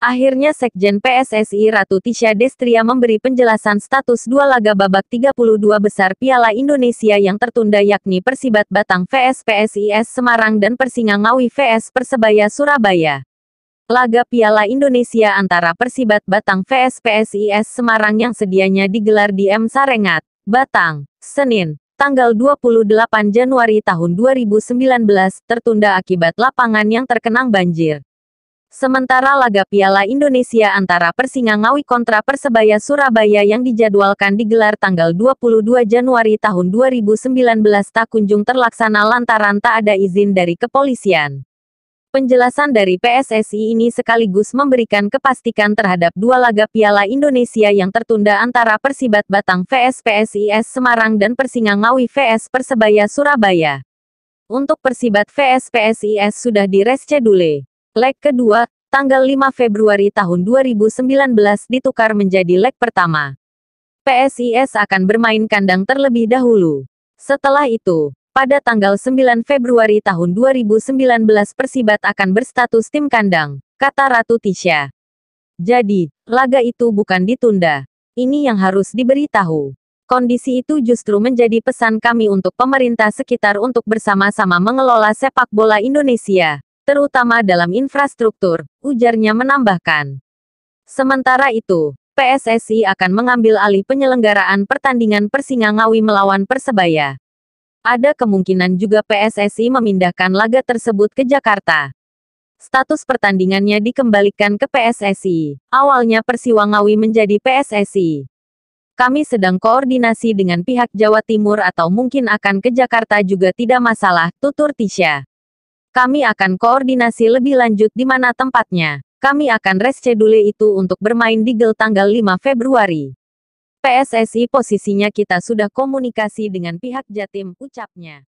Akhirnya Sekjen PSSI Ratu Tisha Destria memberi penjelasan status dua laga babak 32 besar Piala Indonesia yang tertunda yakni Persibat Batang vs PSIS Semarang dan Persinga Ngawi vs Persebaya Surabaya. Laga Piala Indonesia antara Persibat Batang vs PSIS Semarang yang sedianya digelar di M Sarengat, Batang, Senin, tanggal 28 Januari tahun 2019 tertunda akibat lapangan yang terkenang banjir. Sementara laga Piala Indonesia antara Persinga Ngawi kontra Persebaya Surabaya yang dijadwalkan digelar tanggal 22 Januari tahun 2019 tak kunjung terlaksana lantaran tak ada izin dari kepolisian. Penjelasan dari PSSI ini sekaligus memberikan kepastikan terhadap dua laga Piala Indonesia yang tertunda antara Persibat Batang vs PSIS Semarang dan Persinga Ngawi vs Persebaya Surabaya. Untuk Persibat vs PSIS sudah direschedule. Leg kedua, tanggal 5 Februari tahun 2019 ditukar menjadi leg pertama. PSIS akan bermain kandang terlebih dahulu. Setelah itu, pada tanggal 9 Februari tahun 2019 Persibat akan berstatus tim kandang, kata Ratu Tisha. Jadi, laga itu bukan ditunda. Ini yang harus diberitahu. Kondisi itu justru menjadi pesan kami untuk pemerintah sekitar untuk bersama-sama mengelola sepak bola Indonesia terutama dalam infrastruktur, ujarnya menambahkan. Sementara itu, PSSI akan mengambil alih penyelenggaraan pertandingan Persinga Ngawi melawan Persebaya. Ada kemungkinan juga PSSI memindahkan laga tersebut ke Jakarta. Status pertandingannya dikembalikan ke PSSI. Awalnya Persiwa Ngawi menjadi PSSI. Kami sedang koordinasi dengan pihak Jawa Timur atau mungkin akan ke Jakarta juga tidak masalah, tutur Tisha. Kami akan koordinasi lebih lanjut di mana tempatnya. Kami akan reschedule itu untuk bermain di GEL tanggal 5 Februari. PSSI posisinya kita sudah komunikasi dengan pihak Jatim, ucapnya.